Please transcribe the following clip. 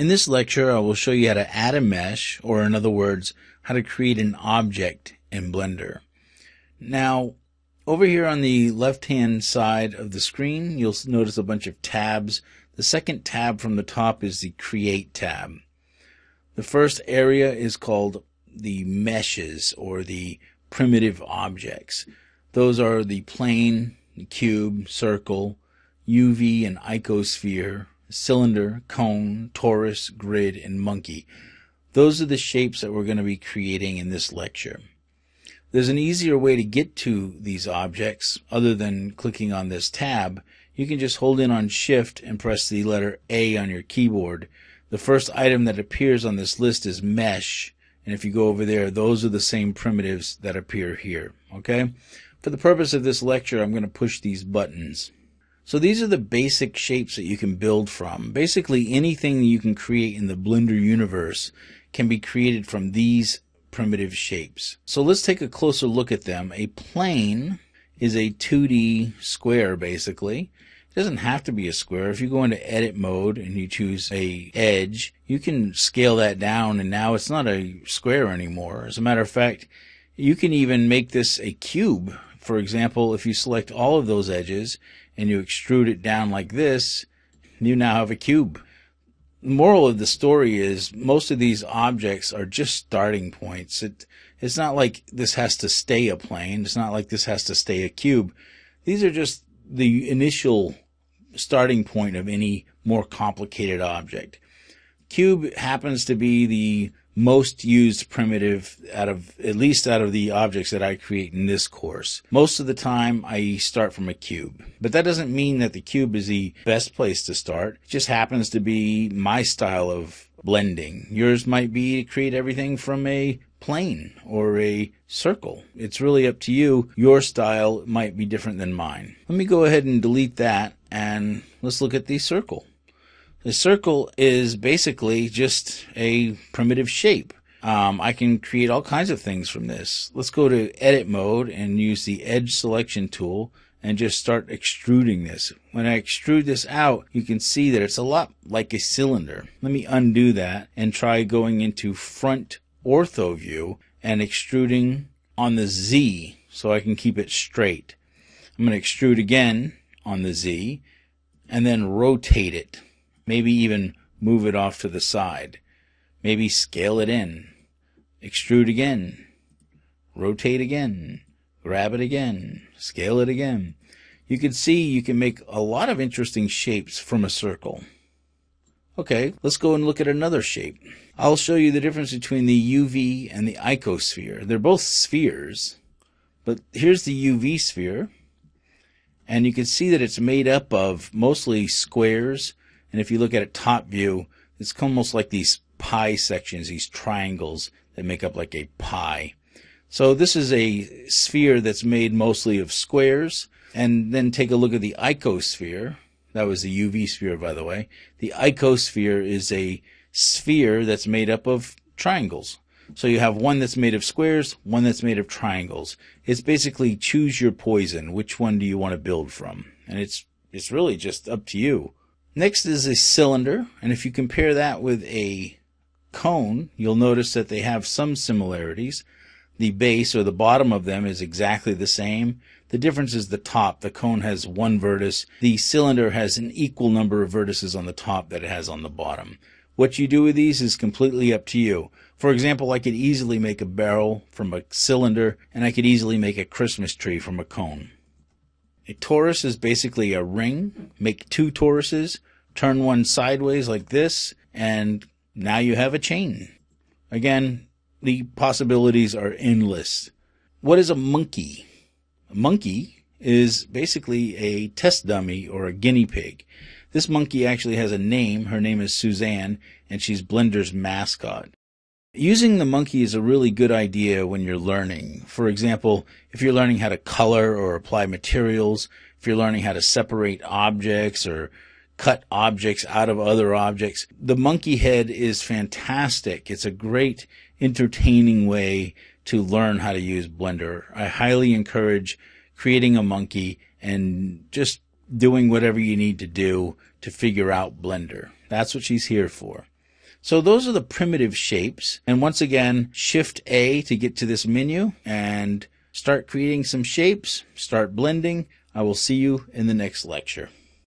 In this lecture, I will show you how to add a mesh, or in other words, how to create an object in Blender. Now, over here on the left-hand side of the screen, you'll notice a bunch of tabs. The second tab from the top is the Create tab. The first area is called the meshes, or the primitive objects. Those are the plane, cube, circle, UV, and icosphere, cylinder, cone, torus, grid, and monkey. Those are the shapes that we're going to be creating in this lecture. There's an easier way to get to these objects other than clicking on this tab. You can just hold in on shift and press the letter A on your keyboard. The first item that appears on this list is mesh. And if you go over there, those are the same primitives that appear here. Okay. For the purpose of this lecture, I'm going to push these buttons. So these are the basic shapes that you can build from. Basically anything you can create in the Blender universe can be created from these primitive shapes. So let's take a closer look at them. A plane is a 2D square basically. It doesn't have to be a square. If you go into edit mode and you choose a edge, you can scale that down and now it's not a square anymore. As a matter of fact, you can even make this a cube. For example, if you select all of those edges and you extrude it down like this, you now have a cube. The moral of the story is most of these objects are just starting points. It, it's not like this has to stay a plane. It's not like this has to stay a cube. These are just the initial starting point of any more complicated object. Cube happens to be the most used primitive out of, at least out of the objects that I create in this course. Most of the time I start from a cube, but that doesn't mean that the cube is the best place to start. It just happens to be my style of blending. Yours might be to create everything from a plane or a circle. It's really up to you. Your style might be different than mine. Let me go ahead and delete that and let's look at the circle. The circle is basically just a primitive shape. Um, I can create all kinds of things from this. Let's go to edit mode and use the edge selection tool and just start extruding this. When I extrude this out, you can see that it's a lot like a cylinder. Let me undo that and try going into front ortho view and extruding on the Z so I can keep it straight. I'm going to extrude again on the Z and then rotate it. Maybe even move it off to the side. Maybe scale it in. Extrude again. Rotate again. Grab it again. Scale it again. You can see you can make a lot of interesting shapes from a circle. Okay, let's go and look at another shape. I'll show you the difference between the UV and the icosphere. They're both spheres, but here's the UV sphere. And you can see that it's made up of mostly squares and if you look at it top view, it's almost like these pie sections, these triangles that make up like a pie. So this is a sphere that's made mostly of squares. And then take a look at the icosphere. That was the UV sphere, by the way. The icosphere is a sphere that's made up of triangles. So you have one that's made of squares, one that's made of triangles. It's basically choose your poison. Which one do you want to build from? And it's, it's really just up to you. Next is a cylinder, and if you compare that with a cone, you'll notice that they have some similarities. The base or the bottom of them is exactly the same. The difference is the top. The cone has one vertex. The cylinder has an equal number of vertices on the top that it has on the bottom. What you do with these is completely up to you. For example, I could easily make a barrel from a cylinder, and I could easily make a Christmas tree from a cone. A torus is basically a ring. Make two toruses, turn one sideways like this, and now you have a chain. Again, the possibilities are endless. What is a monkey? A monkey is basically a test dummy or a guinea pig. This monkey actually has a name. Her name is Suzanne, and she's Blender's mascot. Using the monkey is a really good idea when you're learning. For example, if you're learning how to color or apply materials, if you're learning how to separate objects or cut objects out of other objects, the monkey head is fantastic. It's a great entertaining way to learn how to use Blender. I highly encourage creating a monkey and just doing whatever you need to do to figure out Blender. That's what she's here for. So those are the primitive shapes. And once again, shift A to get to this menu and start creating some shapes, start blending. I will see you in the next lecture.